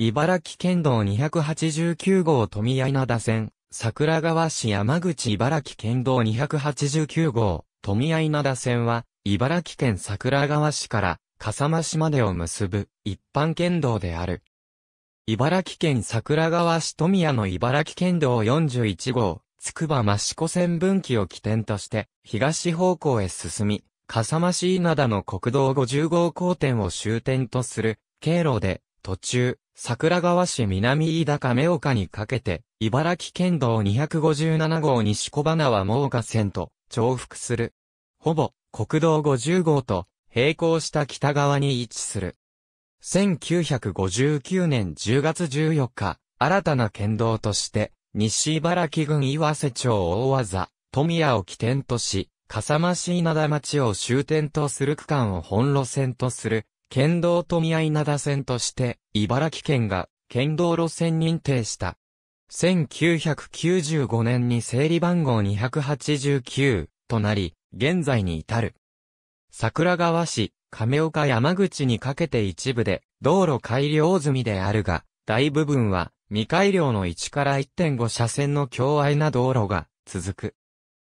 茨城県道289号富谷稲田線、桜川市山口茨城県道289号、富谷稲田線は、茨城県桜川市から、笠間市までを結ぶ、一般県道である。茨城県桜川市富谷の茨城県道41号、筑波益子線分岐を起点として、東方向へ進み、笠間市稲田の国道50号交点を終点とする、経路で、途中、桜川市南飯田亀岡にかけて、茨城県道257号西小花は猛火線と重複する。ほぼ国道50号と並行した北側に位置する。1959年10月14日、新たな県道として、西茨城郡岩瀬町大技、富谷を起点とし、笠間市稲田町を終点とする区間を本路線とする県道富合灘田線として、茨城県が県道路線認定した。1995年に整理番号289となり、現在に至る。桜川市、亀岡山口にかけて一部で、道路改良済みであるが、大部分は、未改良の1から1.5車線の境隘な道路が続く。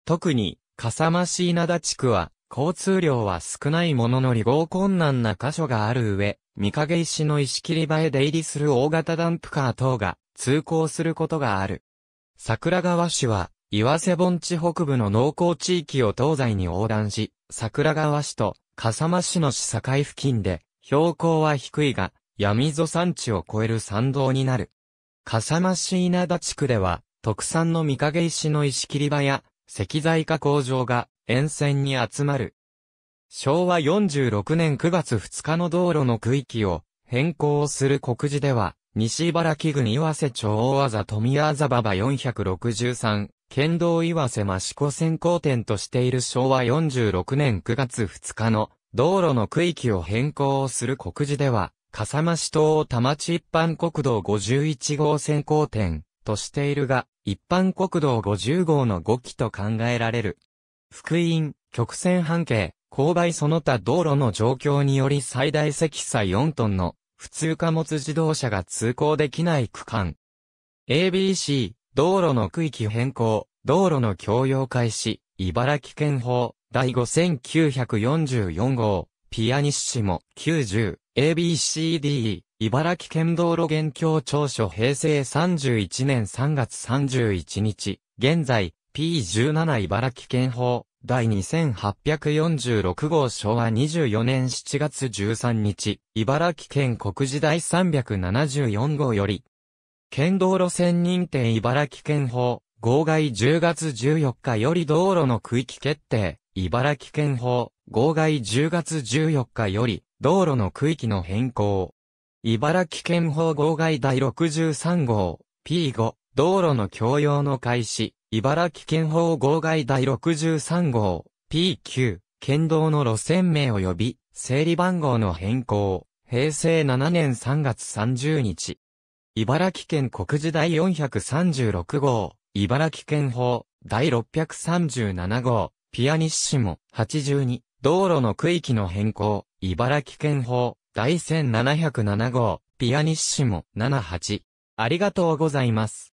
特に、笠間市稲田地区は、交通量は少ないものの離合困難な箇所がある上、三影石の石切り場へ出入りする大型ダンプカー等が通行することがある。桜川市は、岩瀬盆地北部の農耕地域を東西に横断し、桜川市と笠間市の市境付近で、標高は低いが、闇溝山地を超える山道になる。笠間市稲田地区では、特産の三影石の石切り場や、石材加工場が沿線に集まる。昭和46年9月2日の道路の区域を変更する告示では、西茨城郡岩瀬町大技富谷ザ馬場463、県道岩瀬益子線交点としている昭和46年9月2日の道路の区域を変更する告示では、笠間市東田町一般国道51号線交点としているが、一般国道50号の5期と考えられる。福音、曲線半径、勾配その他道路の状況により最大積載4トンの普通貨物自動車が通行できない区間。ABC、道路の区域変更、道路の共用開始、茨城県法、第5944号、ピアニッシモ、90、ABCD、茨城県道路現況調書平成31年3月31日、現在、P17 茨城県法、第2846号昭和24年7月13日、茨城県国時第374号より、県道路線認定茨城県法、号外10月14日より道路の区域決定、茨城県法、号外10月14日より、道路の区域の変更。茨城県法号外第63号、P5、道路の共用の開始、茨城県法号外第63号、P9、県道の路線名及び、整理番号の変更、平成7年3月30日。茨城県国時第436号、茨城県法、第637号、ピアニッシモ、82、道路の区域の変更、茨城県法、第1707号、ピアニッシモ、78。ありがとうございます。